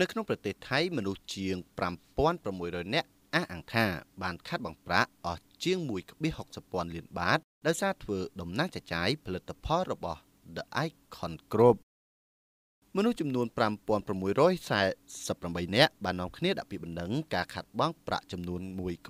នៅក្នុងប្រទេសថៃមនុស្សជាង5600នាក់អះអាងថាបានខាត់បងប្រាក់អស់ជាង1.60ពាន់លានបាតដោយសារធ្វើដំណើរចចាយផលិតផលរបស់ The Icon Group មនុស្សចំនួន5648នាក់បាននាំគ្នាដាក់ពាក្យបណ្ដឹងការខាត់បងប្រាក់ចំនួន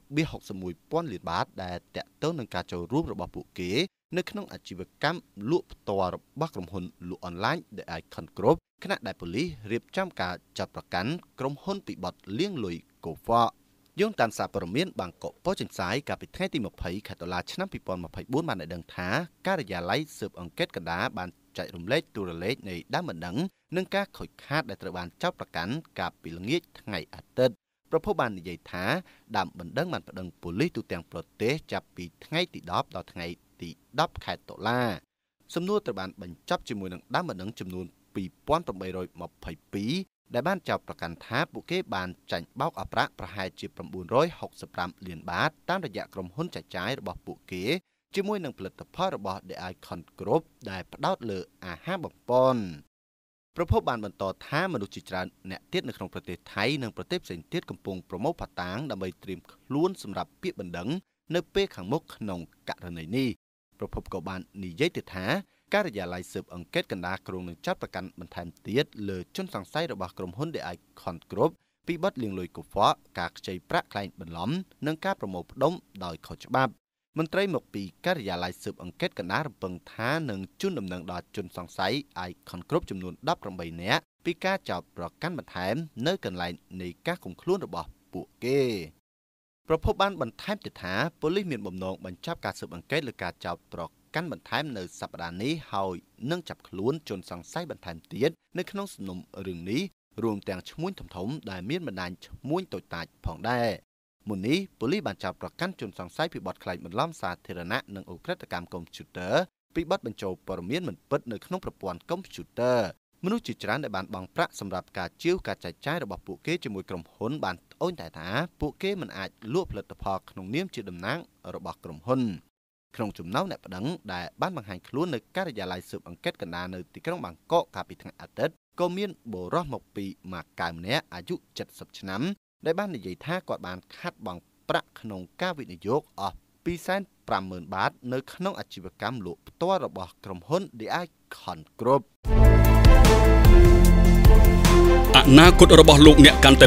1.61ពាន់លានបាត ដែលតាក់ទងនឹងការចូលរួមរបស់ពួកគេនៅក្នុងអាជីវកម្មលក់ផ្ទាល់របស់ក្រុមហ៊ុនលក់អនឡាញ The Icon Group ខណៈដែលប៉ូលីសរៀបចំការចាត់ប្រក័ណ្ឌក្រុមហ៊ុនពីបទលាងលុយកូហ្វាយោងតាមសារព័ត៌មានបាងកកប៉ុចិនសាយកាលពីថ្ងៃទី20ខែតុលាឆ្នាំ2024បានដឹងថាការិយាល័យស៊ើបអង្កេតកណ្ដាលបានចែករំលែកទូរលេខនៃដើមបណ្ដឹងនិងការខូចខាតដែលត្រូវបានចោទប្រកាន់កាលពីល្ងាចថ្ងៃអាទិត្យប្រពន្ធបាននិយាយថាដើមបណ្ដឹងបានប្តឹងប៉ូលីសទូទាំងប្រទេសចាប់ពីថ្ងៃទី10ដល់ថ្ងៃទី10ខែតុលាសំណួរត្រូវបានបញ្ចប់ជាមួយនឹងដើមបណ្ដឹងចំនួន2822ដែលបានចោទប្រកាន់ថាពួកគេបានចាញ់បោកអប្រាក់ប្រហែលជា965លានបាត តាមរយៈក្រុមហ៊ុនចាចាយរបស់ពួកគេជាមួយនឹងផលិតផលរបស់ The Icon Group ដែលផ្ដោតលើអាហារបំពន់ប្រពន្ធបានបន្តថាមនុស្សជាច្រើនអ្នកទៀតនៅក្នុងប្រទេសថៃនិងប្រទេសផ្សេងទៀតកំពុងប្រមូលផាតាងដើម្បីត្រៀមខ្លួនសម្រាប់ពាក្យបណ្ដឹងនៅពេលខាងមុខក្នុងករណីនេះប្រពន្ធក៏បាននិយាយទៀតថាការិយាល័យស៊ើបអង្កេតកណ្ដាលក្រុងនឹងចាត់ប្រកាន់បន្ថែមទៀតលើជនសង្ស័យរបស់ក្រុមហ៊ុន The Icon Group ពីបទលាងលុយកុហ្វកការខ្ចីប្រាក់ក្លែងបន្លំនិងការប្រមូលផ្ដុំដោយខុសច្បាប់មន្ត្រីមកពីការិយាល័យស៊ើបអង្កេតកណ្ដាលរំពឹងថានឹងជូនដំណឹងដល់ជនសង្ស័យ Icon Group ចំនួន18នាក់ពីការចោទប្រកាន់បន្ថែមនៅកន្លែងនៃការគំខ្លួនរបស់ពួកគេ ប្រពន្ធបានបន្ថែមទៀតថាប៉ូលីសមានបំណងបញ្ចប់ការស៊ើបអង្កេតលើការចោទប្រកាន់បន្ថែមនៅសប្តាហ៍នេះហើយនឹងចាប់ខ្លួនជនសង្ស័យបន្ថែមទៀតនៅក្នុងសំណុំរឿងនេះរួមទាំងឈ្មោះធំធំដែលមានបណ្ដាញឈ្មោះតូចតាចផងដែរមុននេះប៉ូលីសបានចាប់ប្រកាន់ជនសង្ស័យពីបទក្លែងបន្លំសាធារណៈនិងអូក្រិតកម្មកុំព្យូទ័រពីបទបញ្ចូលព័ត៌មានមិនពិតនៅក្នុងប្រព័ន្ធកុំព្យូទ័រមនុស្សជាច្រើនដែលបានបង់ប្រាក់សម្រាប់ការជាវការចែកចាយរបស់ពួកគេជាមួយក្រុមហ៊ុនបានត្អូញតែថាពួកគេមិនអាចលក់ផលិតផលក្នុងនាមជាតំណាងរបស់ក្រុមហ៊ុនក្នុងចំណោមអ្នកប្តឹងដែលបានបង្ហាញខ្លួននៅការិយាល័យស៊ើបអង្កេតកណ្ដាលនៅទីក្រុងបាងកកកាលពីថ្ងៃអាទិត្យក៏មានបុរសមកពីម៉ាកាវម្នាក់អាយុ70ឆ្នាំដែលបាននិយាយថាគាត់បានខាត់បង់ប្រាក់ក្នុង ការវិនិយោគអស់250,000បាត នៅក្នុងអាជីវកម្មលក់ផ្ទាល់របស់ ក្រុមហ៊ុន The Icon Group អនាគតរបស់លោកអ្នកកាន់តែ